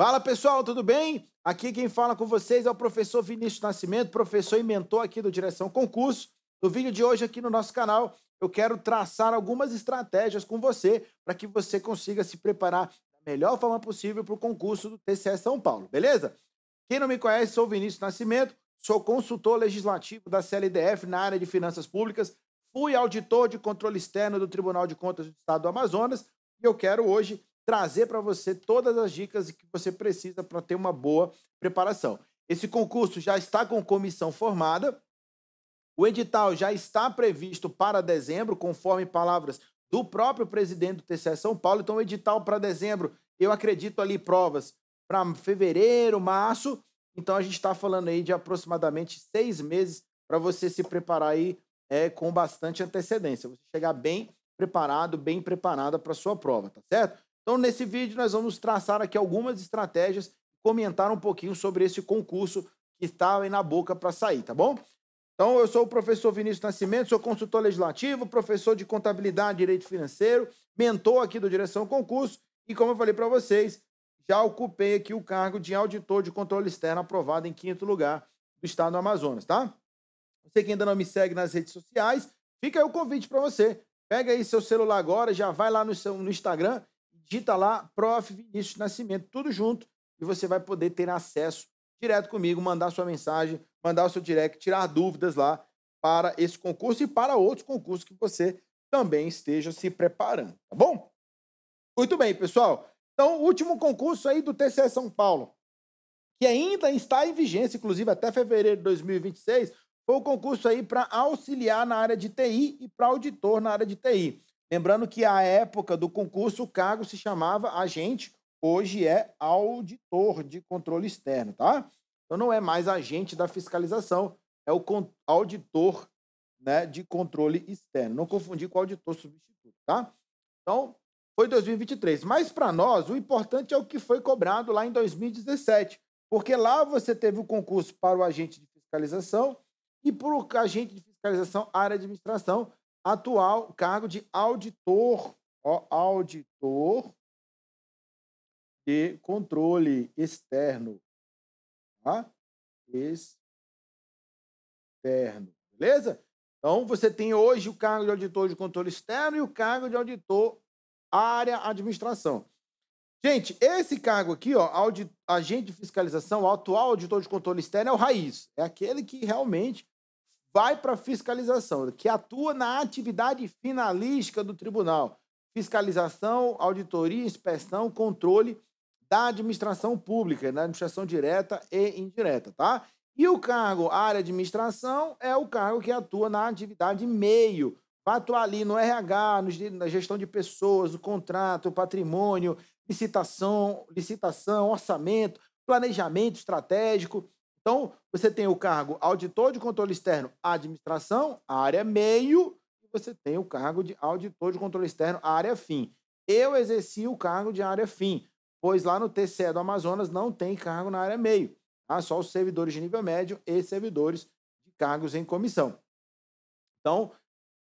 Fala pessoal, tudo bem? Aqui quem fala com vocês é o professor Vinícius Nascimento, professor e mentor aqui do Direção Concurso. No vídeo de hoje aqui no nosso canal, eu quero traçar algumas estratégias com você para que você consiga se preparar da melhor forma possível para o concurso do TCE São Paulo, beleza? Quem não me conhece, sou o Vinícius Nascimento, sou consultor legislativo da CLDF na área de finanças públicas, fui auditor de controle externo do Tribunal de Contas do Estado do Amazonas e eu quero hoje trazer para você todas as dicas que você precisa para ter uma boa preparação. Esse concurso já está com comissão formada. O edital já está previsto para dezembro, conforme palavras do próprio presidente do TCE São Paulo. Então, o edital para dezembro, eu acredito ali provas para fevereiro, março. Então, a gente está falando aí de aproximadamente seis meses para você se preparar aí é, com bastante antecedência. Você chegar bem preparado, bem preparada para a sua prova, tá certo? Então, nesse vídeo, nós vamos traçar aqui algumas estratégias comentar um pouquinho sobre esse concurso que está aí na boca para sair, tá bom? Então, eu sou o professor Vinícius Nascimento, sou consultor legislativo, professor de contabilidade e direito financeiro, mentor aqui do Direção Concurso e, como eu falei para vocês, já ocupei aqui o cargo de auditor de controle externo aprovado em quinto lugar do estado do Amazonas, tá? Você que ainda não me segue nas redes sociais, fica aí o convite para você. Pega aí seu celular agora, já vai lá no, seu, no Instagram digita lá, prof. Vinícius Nascimento, tudo junto, e você vai poder ter acesso direto comigo, mandar sua mensagem, mandar o seu direct, tirar dúvidas lá para esse concurso e para outros concursos que você também esteja se preparando, tá bom? Muito bem, pessoal. Então, último concurso aí do TCE São Paulo, que ainda está em vigência, inclusive até fevereiro de 2026, foi o concurso aí para auxiliar na área de TI e para auditor na área de TI. Lembrando que a época do concurso, o cargo se chamava agente, hoje é auditor de controle externo, tá? Então não é mais agente da fiscalização, é o auditor né, de controle externo. Não confundir com auditor substituto, tá? Então, foi 2023. Mas para nós, o importante é o que foi cobrado lá em 2017, porque lá você teve o concurso para o agente de fiscalização e para o agente de fiscalização área de administração atual cargo de auditor, ó, auditor de controle externo, tá? Externo, beleza? Então, você tem hoje o cargo de auditor de controle externo e o cargo de auditor área administração. Gente, esse cargo aqui, ó, audit, agente de fiscalização, atual auditor de controle externo, é o raiz. É aquele que realmente vai para a fiscalização, que atua na atividade finalística do tribunal. Fiscalização, auditoria, inspeção, controle da administração pública, na né, administração direta e indireta, tá? E o cargo área administração é o cargo que atua na atividade meio. Vai atuar ali no RH, na gestão de pessoas, o contrato, o patrimônio, licitação, licitação, orçamento, planejamento estratégico, então, você tem o cargo auditor de controle externo, administração, área meio, e você tem o cargo de auditor de controle externo, área fim. Eu exerci o cargo de área fim, pois lá no TCE do Amazonas não tem cargo na área meio. Tá? Só os servidores de nível médio e servidores de cargos em comissão. Então,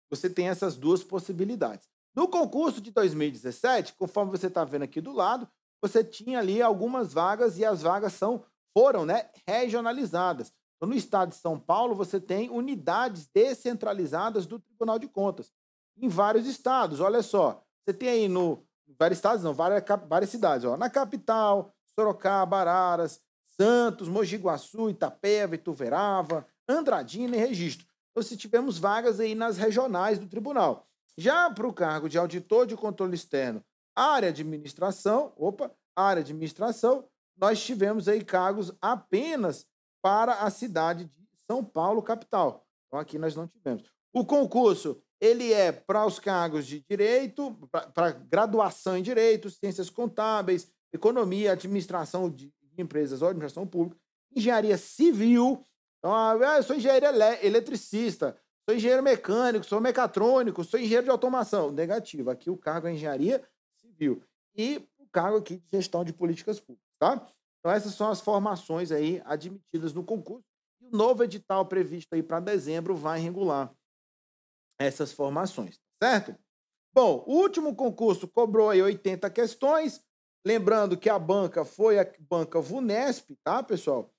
você tem essas duas possibilidades. No concurso de 2017, conforme você está vendo aqui do lado, você tinha ali algumas vagas e as vagas são foram né, regionalizadas. Então, no estado de São Paulo, você tem unidades descentralizadas do Tribunal de Contas, em vários estados. Olha só, você tem aí no. Vários estados, não, várias, várias cidades. Ó, na capital, Sorocaba, Araras, Santos, Mogi Guaçu, Itapeva, Ituverava, Andradina e Registro. Então, se tivemos vagas aí nas regionais do tribunal. Já para o cargo de auditor de controle externo, área de administração, opa, área de administração, nós tivemos aí cargos apenas para a cidade de São Paulo, capital. Então, aqui nós não tivemos. O concurso, ele é para os cargos de direito, para graduação em direito, ciências contábeis, economia, administração de empresas ou administração pública, engenharia civil. Então, ah, eu ah, sou engenheiro eletricista, sou engenheiro mecânico, sou mecatrônico, sou engenheiro de automação. Negativo. Aqui o cargo é engenharia civil. E o cargo aqui de gestão de políticas públicas, tá? Então, essas são as formações aí admitidas no concurso. E o novo edital previsto aí para dezembro vai regular essas formações, tá certo? Bom, o último concurso cobrou aí 80 questões. Lembrando que a banca foi a banca Vunesp, tá, pessoal?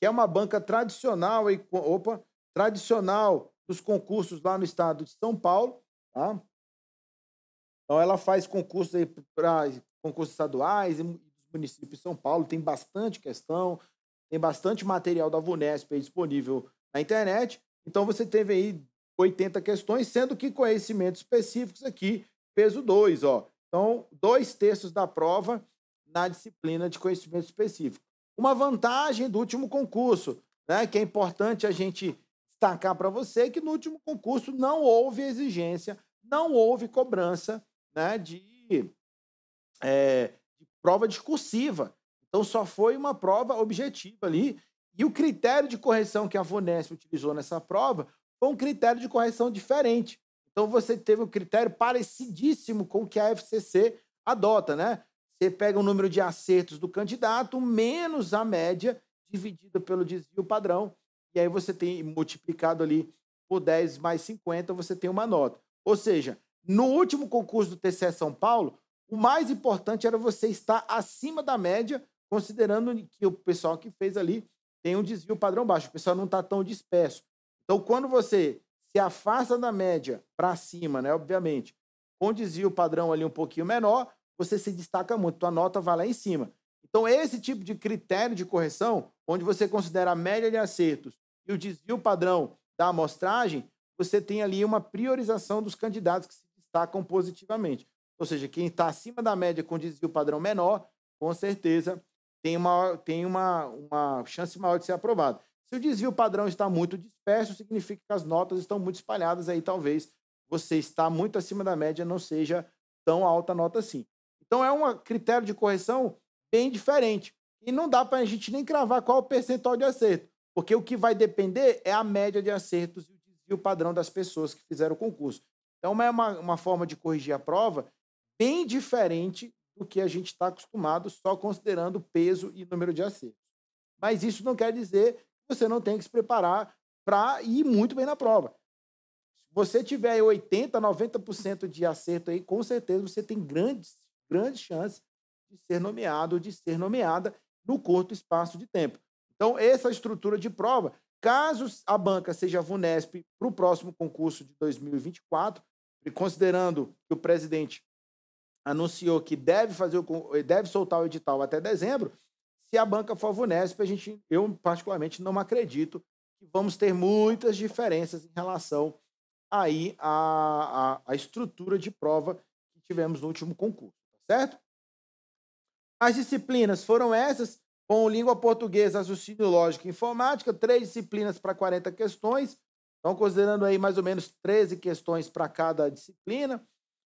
Que é uma banca tradicional aí, opa, tradicional dos concursos lá no estado de São Paulo, tá? Então ela faz concursos aí para concursos estaduais e município de São Paulo, tem bastante questão, tem bastante material da VUNESP disponível na internet. Então você teve aí 80 questões, sendo que conhecimentos específicos aqui, peso 2, ó. Então, dois terços da prova na disciplina de conhecimento específico. Uma vantagem do último concurso, né, que é importante a gente destacar para você, que no último concurso não houve exigência, não houve cobrança né, de é, prova discursiva. Então só foi uma prova objetiva ali. E o critério de correção que a Vonesp utilizou nessa prova foi um critério de correção diferente. Então você teve um critério parecidíssimo com o que a FCC adota, né? Você pega o número de acertos do candidato menos a média dividida pelo desvio padrão, e aí você tem multiplicado ali por 10 mais 50, você tem uma nota. Ou seja, no último concurso do TCE São Paulo, o mais importante era você estar acima da média, considerando que o pessoal que fez ali tem um desvio padrão baixo, o pessoal não está tão disperso. Então, quando você se afasta da média para cima, né, obviamente, com desvio padrão ali um pouquinho menor, você se destaca muito, A nota vai lá em cima. Então, esse tipo de critério de correção, onde você considera a média de acertos e o desvio padrão da amostragem, você tem ali uma priorização dos candidatos que se destacam positivamente. Ou seja, quem está acima da média com desvio padrão menor, com certeza tem, uma, tem uma, uma chance maior de ser aprovado. Se o desvio padrão está muito disperso, significa que as notas estão muito espalhadas, aí talvez você está muito acima da média, não seja tão alta nota assim. Então é um critério de correção bem diferente. E não dá para a gente nem cravar qual o percentual de acerto, porque o que vai depender é a média de acertos e o desvio padrão das pessoas que fizeram o concurso. Então é uma, uma forma de corrigir a prova bem diferente do que a gente está acostumado, só considerando peso e número de acertos. Mas isso não quer dizer que você não tem que se preparar para ir muito bem na prova. Se você tiver 80%, 90% de acerto aí, com certeza você tem grandes, grandes chances de ser nomeado ou de ser nomeada no curto espaço de tempo. Então, essa estrutura de prova, caso a banca seja a VUNESP para o próximo concurso de 2024, e considerando que o presidente anunciou que deve fazer o, deve soltar o edital até dezembro, se a banca for Vunesp, a gente, eu particularmente não acredito que vamos ter muitas diferenças em relação aí à, à, à estrutura de prova que tivemos no último concurso, tá certo? As disciplinas foram essas, com língua portuguesa, raciocínio lógico e informática, três disciplinas para 40 questões, então considerando aí mais ou menos 13 questões para cada disciplina,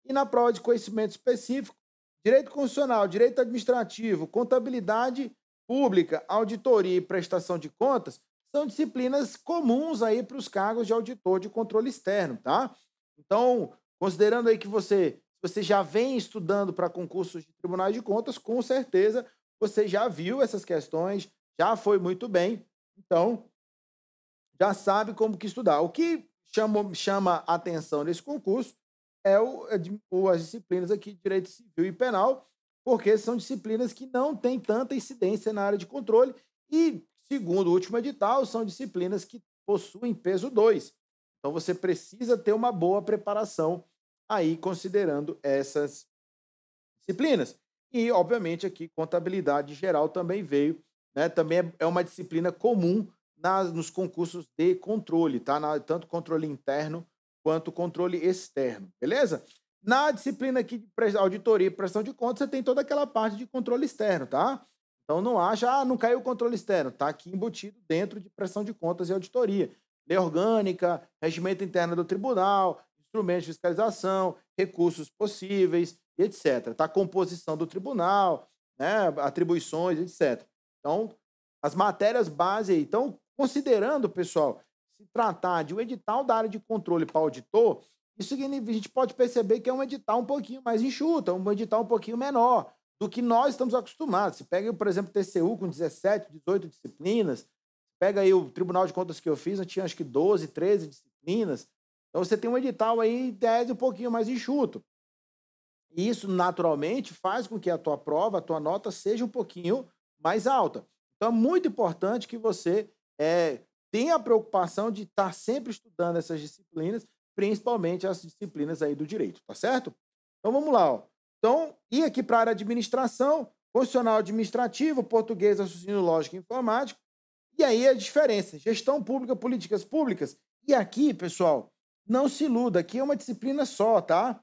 e na prova de conhecimento específico, direito constitucional, direito administrativo, contabilidade pública, auditoria e prestação de contas são disciplinas comuns aí para os cargos de auditor de controle externo, tá? Então, considerando aí que você, você já vem estudando para concursos de tribunais de contas, com certeza você já viu essas questões, já foi muito bem, então já sabe como que estudar. O que chama, chama atenção nesse concurso é o, é o, as disciplinas aqui de direito civil e penal, porque são disciplinas que não têm tanta incidência na área de controle e, segundo o último edital, são disciplinas que possuem peso 2. Então você precisa ter uma boa preparação aí considerando essas disciplinas. E, obviamente, aqui contabilidade geral também veio, né? Também é, é uma disciplina comum nas, nos concursos de controle, tá? Na, tanto controle interno quanto controle externo, beleza? Na disciplina aqui de auditoria e prestação de contas, você tem toda aquela parte de controle externo, tá? Então não acha, ah, não caiu o controle externo, tá aqui embutido dentro de prestação de contas e auditoria. Lei orgânica, regimento interno do tribunal, instrumentos de fiscalização, recursos possíveis, etc. Tá composição do tribunal, né, atribuições, etc. Então, as matérias base aí. Então, considerando, pessoal, se tratar de um edital da área de controle para auditor, isso a gente pode perceber que é um edital um pouquinho mais enxuto, é um edital um pouquinho menor do que nós estamos acostumados. Se pega, por exemplo, o TCU com 17, 18 disciplinas, pega aí o Tribunal de Contas que eu fiz, eu tinha acho que 12, 13 disciplinas. Então você tem um edital aí, 10 um pouquinho mais enxuto. E isso, naturalmente, faz com que a tua prova, a tua nota seja um pouquinho mais alta. Então é muito importante que você é, tem a preocupação de estar tá sempre estudando essas disciplinas, principalmente as disciplinas aí do direito, tá certo? Então vamos lá, ó. Então, e aqui para a área administração, constitucional administrativo, português, raciocínio lógico e informático. E aí a diferença, gestão pública, políticas públicas. E aqui, pessoal, não se iluda, aqui é uma disciplina só, tá?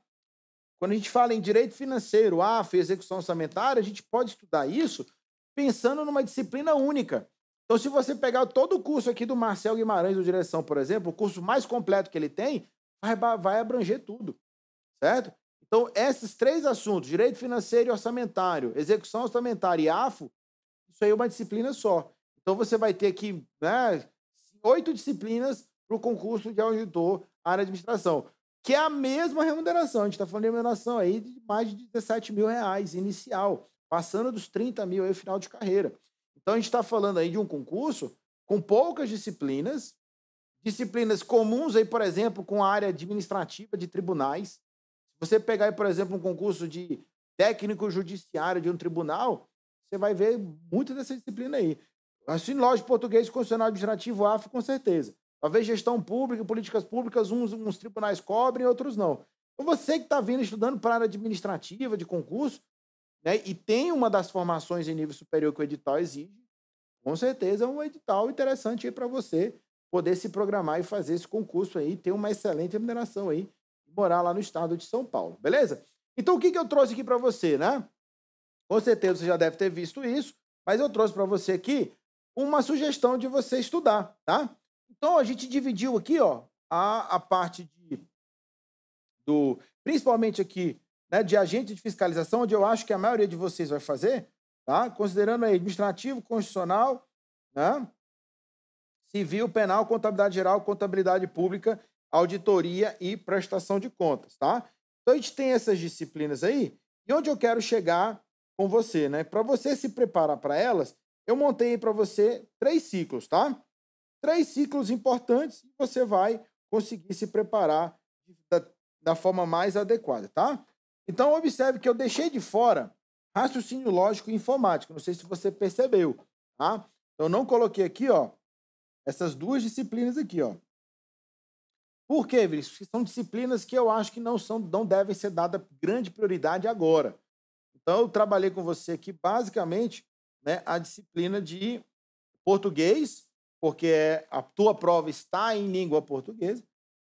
Quando a gente fala em direito financeiro, afe, execução orçamentária, a gente pode estudar isso pensando numa disciplina única. Então, se você pegar todo o curso aqui do Marcel Guimarães do Direção, por exemplo, o curso mais completo que ele tem, vai, vai abranger tudo, certo? Então, esses três assuntos, direito financeiro e orçamentário, execução orçamentária e AFO, isso aí é uma disciplina só. Então, você vai ter aqui né, oito disciplinas para o concurso de auditor área de administração, que é a mesma remuneração. A gente está falando de remuneração aí de mais de 17 mil reais inicial, passando dos 30 mil aí no final de carreira. Então a gente está falando aí de um concurso com poucas disciplinas, disciplinas comuns aí, por exemplo, com a área administrativa de tribunais. Se você pegar, aí, por exemplo, um concurso de técnico judiciário de um tribunal, você vai ver muita dessa disciplina aí. Assim, lógico, português, constitucional administrativo, AF, com certeza. Talvez gestão pública, políticas públicas, uns, uns tribunais cobrem, outros não. Então, você que está vindo estudando para a área administrativa de concurso, né? E tem uma das formações em nível superior que o edital exige. Com certeza é um edital interessante aí para você poder se programar e fazer esse concurso aí, ter uma excelente remuneração aí, morar lá no estado de São Paulo, beleza? Então o que, que eu trouxe aqui para você, né? Com certeza você já deve ter visto isso, mas eu trouxe para você aqui uma sugestão de você estudar, tá? Então a gente dividiu aqui, ó, a, a parte de, do, principalmente aqui né, de agente de fiscalização, onde eu acho que a maioria de vocês vai fazer, tá? considerando aí administrativo, constitucional, né, civil, penal, contabilidade geral, contabilidade pública, auditoria e prestação de contas. Tá? Então a gente tem essas disciplinas aí, e onde eu quero chegar com você, né? Para você se preparar para elas, eu montei para você três ciclos, tá? Três ciclos importantes e você vai conseguir se preparar da, da forma mais adequada, tá? Então, observe que eu deixei de fora raciocínio lógico e informático. Não sei se você percebeu, tá? Eu não coloquei aqui, ó, essas duas disciplinas aqui, ó. Por quê, Vinícius? Porque são disciplinas que eu acho que não são, não devem ser dada grande prioridade agora. Então, eu trabalhei com você aqui basicamente né, a disciplina de português, porque é, a tua prova está em língua portuguesa,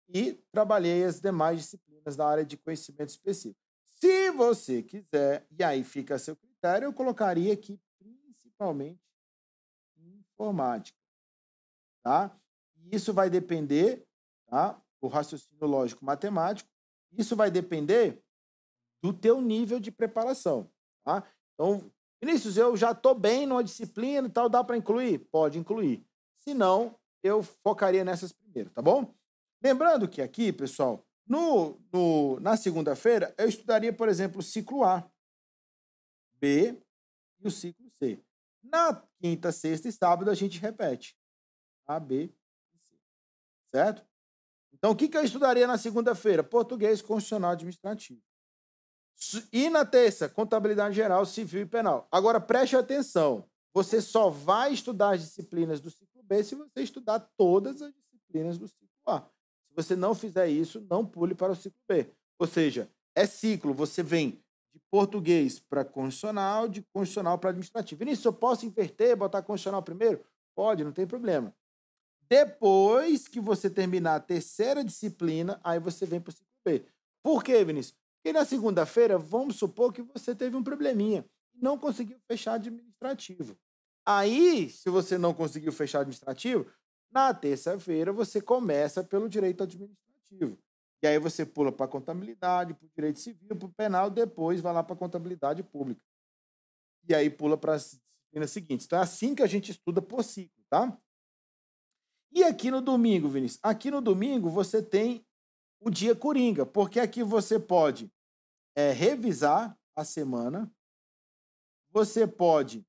e trabalhei as demais disciplinas da área de conhecimento específico. Se você quiser, e aí fica a seu critério, eu colocaria aqui principalmente informática. Tá? Isso vai depender, tá? o raciocínio lógico matemático, isso vai depender do teu nível de preparação. Tá? Então, Vinícius, eu já estou bem numa disciplina e tal, dá para incluir? Pode incluir. Se não, eu focaria nessas primeiro, tá bom? Lembrando que aqui, pessoal, no, no na segunda-feira, eu estudaria, por exemplo, o ciclo A, B e o ciclo C. Na quinta, sexta e sábado, a gente repete. A, B e C. Certo? Então, o que, que eu estudaria na segunda-feira? Português constitucional administrativo. E na terça, contabilidade geral, civil e penal. Agora, preste atenção. Você só vai estudar as disciplinas do ciclo B se você estudar todas as disciplinas do ciclo A. Se você não fizer isso, não pule para o ciclo B. Ou seja, é ciclo, você vem de português para constitucional, de constitucional para administrativo. Vinícius, eu posso inverter, botar constitucional primeiro? Pode, não tem problema. Depois que você terminar a terceira disciplina, aí você vem para o ciclo B. Por quê, Vinícius? Porque na segunda-feira, vamos supor que você teve um probleminha e não conseguiu fechar administrativo. Aí, se você não conseguiu fechar administrativo, na terça-feira, você começa pelo direito administrativo. E aí você pula para a contabilidade, para o direito civil, para o penal, depois vai lá para a contabilidade pública. E aí pula para as disciplina seguintes. Então é assim que a gente estuda por ciclo, tá? E aqui no domingo, Vinícius? Aqui no domingo você tem o dia coringa, porque aqui você pode é, revisar a semana, você pode,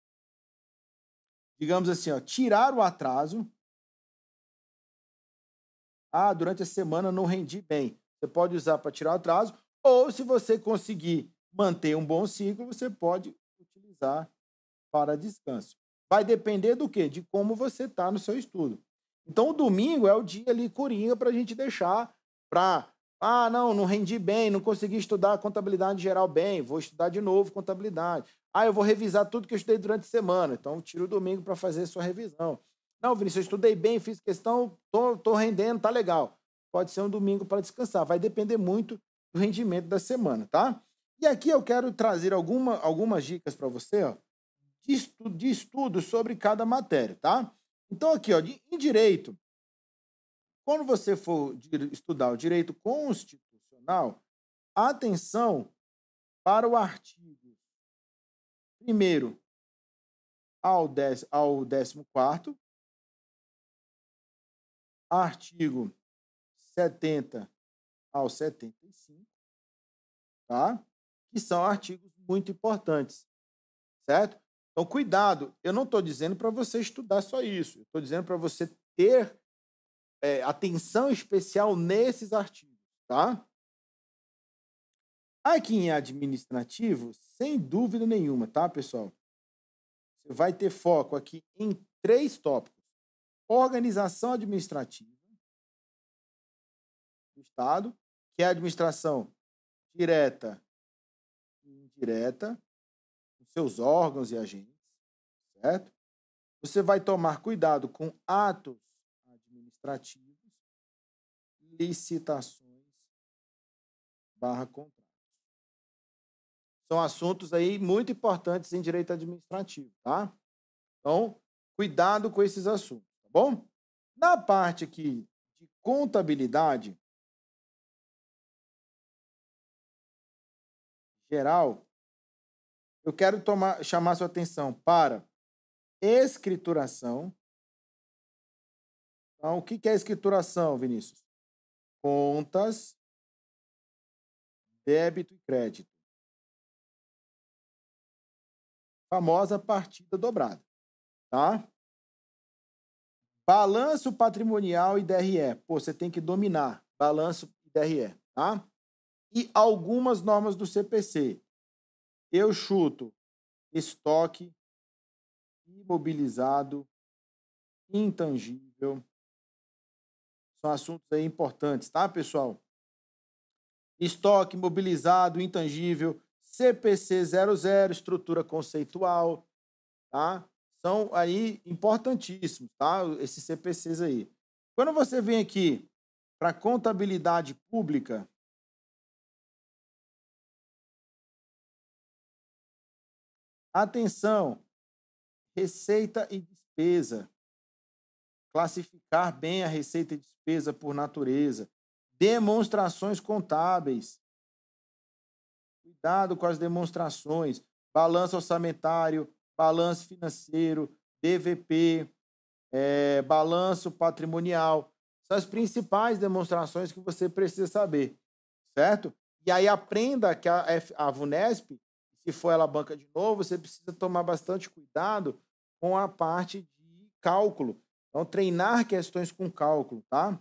digamos assim, ó, tirar o atraso, ah, durante a semana não rendi bem. Você pode usar para tirar o atraso. Ou se você conseguir manter um bom ciclo, você pode utilizar para descanso. Vai depender do quê? De como você está no seu estudo. Então, o domingo é o dia ali coringa para a gente deixar para. Ah, não, não rendi bem, não consegui estudar contabilidade geral bem, vou estudar de novo contabilidade. Ah, eu vou revisar tudo que eu estudei durante a semana, então tira o domingo para fazer a sua revisão. Não, Vinícius, eu estudei bem, fiz questão, tô, tô rendendo, tá legal. Pode ser um domingo para descansar. Vai depender muito do rendimento da semana, tá? E aqui eu quero trazer alguma, algumas dicas para você, ó, de, de estudo sobre cada matéria, tá? Então aqui, ó, de, em direito, quando você for estudar o direito constitucional, atenção para o artigo primeiro ao, dez, ao décimo quarto, artigo 70 ao 75, tá? Que são artigos muito importantes, certo? Então, cuidado, eu não estou dizendo para você estudar só isso, estou dizendo para você ter é, atenção especial nesses artigos, tá? Aqui em administrativo, sem dúvida nenhuma, tá, pessoal? Você vai ter foco aqui em três tópicos organização administrativa do Estado, que é a administração direta e indireta, com seus órgãos e agentes, certo? Você vai tomar cuidado com atos administrativos, licitações, barra contratos. São assuntos aí muito importantes em direito administrativo, tá? Então, cuidado com esses assuntos bom? Na parte aqui de contabilidade geral, eu quero tomar, chamar sua atenção para escrituração. Então, o que é escrituração, Vinícius? Contas, débito e crédito. Famosa partida dobrada, tá? Balanço patrimonial e DRE. Pô, você tem que dominar balanço e DRE, tá? E algumas normas do CPC. Eu chuto estoque, imobilizado, intangível. São assuntos aí importantes, tá, pessoal? Estoque, imobilizado, intangível, CPC 00, estrutura conceitual, tá? são aí importantíssimos, tá? Esses CPCs aí. Quando você vem aqui para contabilidade pública, atenção, receita e despesa. Classificar bem a receita e despesa por natureza. Demonstrações contábeis. Cuidado com as demonstrações. Balanço orçamentário, balanço financeiro, DVP, é, eh, balanço patrimonial. São as principais demonstrações que você precisa saber, certo? E aí aprenda que a, a VUNESP, se for ela banca de novo, você precisa tomar bastante cuidado com a parte de cálculo. Então, treinar questões com cálculo, tá?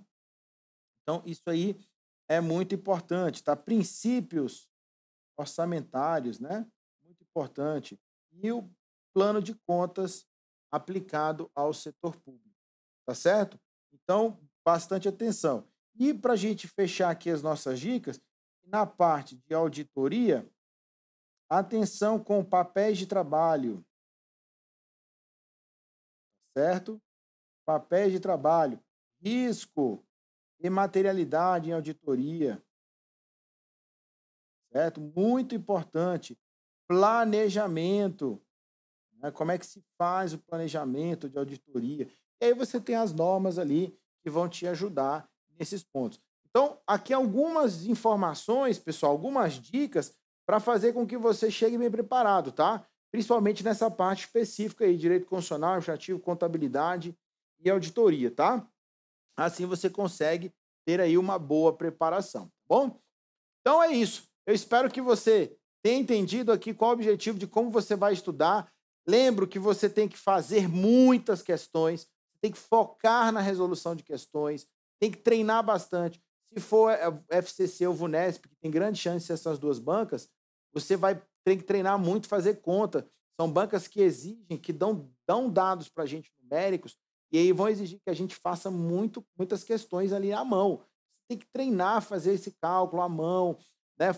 Então, isso aí é muito importante, tá? Princípios orçamentários, né? Muito importante. E o plano de contas aplicado ao setor público. Tá certo? Então, bastante atenção. E para a gente fechar aqui as nossas dicas, na parte de auditoria, atenção com papéis de trabalho. Certo? Papéis de trabalho, risco e materialidade em auditoria. Certo? Muito importante. Planejamento. Né? Como é que se faz o planejamento de auditoria? E aí você tem as normas ali que vão te ajudar nesses pontos. Então, aqui algumas informações, pessoal, algumas dicas para fazer com que você chegue bem preparado, tá? Principalmente nessa parte específica aí, direito constitucional, administrativo, contabilidade e auditoria, tá? Assim você consegue ter aí uma boa preparação, tá bom? Então é isso. Eu espero que você tenha entendido aqui qual o objetivo de como você vai estudar Lembro que você tem que fazer muitas questões, tem que focar na resolução de questões, tem que treinar bastante. Se for eh, FCC ou Vunesp, que tem grande chance de ser essas duas bancas, você vai tem que treinar muito, fazer conta. São bancas que exigem, que dão, dão dados para a gente numéricos, e aí vão exigir que a gente faça muito, muitas questões ali à mão. Você tem que treinar, fazer esse cálculo à mão, né?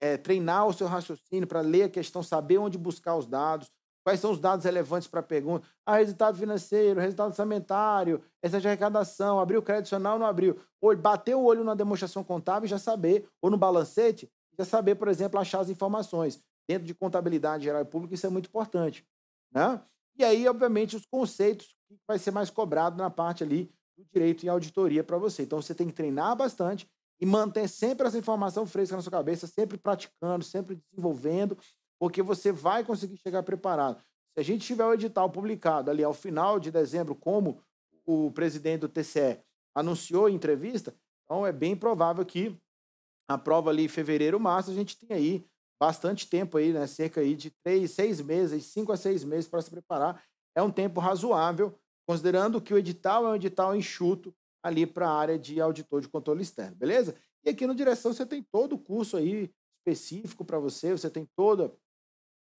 É, treinar o seu raciocínio para ler a questão, saber onde buscar os dados, Quais são os dados relevantes para a pergunta? Ah, resultado financeiro, resultado orçamentário, essa de arrecadação, abriu o credicional ou não abriu? Ou bateu o olho na demonstração contábil e já saber, ou no balancete, já saber, por exemplo, achar as informações. Dentro de contabilidade geral e pública, isso é muito importante. Né? E aí, obviamente, os conceitos que vai ser mais cobrado na parte ali do direito e auditoria para você. Então, você tem que treinar bastante e manter sempre essa informação fresca na sua cabeça, sempre praticando, sempre desenvolvendo, porque você vai conseguir chegar preparado. Se a gente tiver o edital publicado ali ao final de dezembro, como o presidente do TCE anunciou em entrevista, então é bem provável que a prova ali em fevereiro, março, a gente tenha aí bastante tempo aí, né? Cerca aí de três, seis meses, cinco a seis meses para se preparar. É um tempo razoável, considerando que o edital é um edital enxuto ali para a área de auditor de controle externo, beleza? E aqui no Direção você tem todo o curso aí específico para você, você tem toda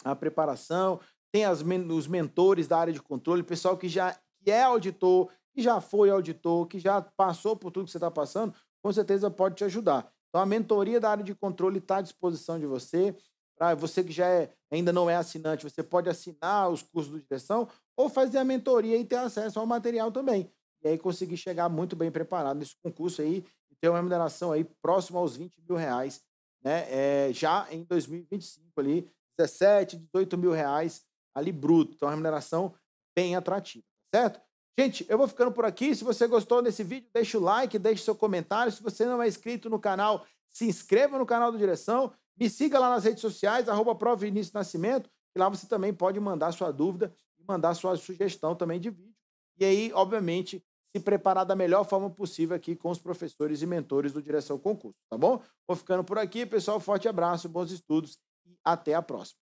a preparação, tem as, os mentores da área de controle, pessoal que já que é auditor, que já foi auditor, que já passou por tudo que você está passando, com certeza pode te ajudar. Então a mentoria da área de controle está à disposição de você. para você que já é, ainda não é assinante, você pode assinar os cursos de direção ou fazer a mentoria e ter acesso ao material também. E aí conseguir chegar muito bem preparado nesse concurso aí e ter uma remuneração aí próxima aos 20 mil reais, né? É, já em 2025 ali, 17, 18 mil reais ali bruto. Então, a remuneração bem atrativa, tá certo? Gente, eu vou ficando por aqui. Se você gostou desse vídeo, deixa o like, deixe seu comentário. Se você não é inscrito no canal, se inscreva no canal do Direção. Me siga lá nas redes sociais, arroba Nascimento, e lá você também pode mandar sua dúvida mandar sua sugestão também de vídeo. E aí, obviamente, se preparar da melhor forma possível aqui com os professores e mentores do Direção Concurso, tá bom? Vou ficando por aqui, pessoal. Forte abraço, bons estudos e até a próxima.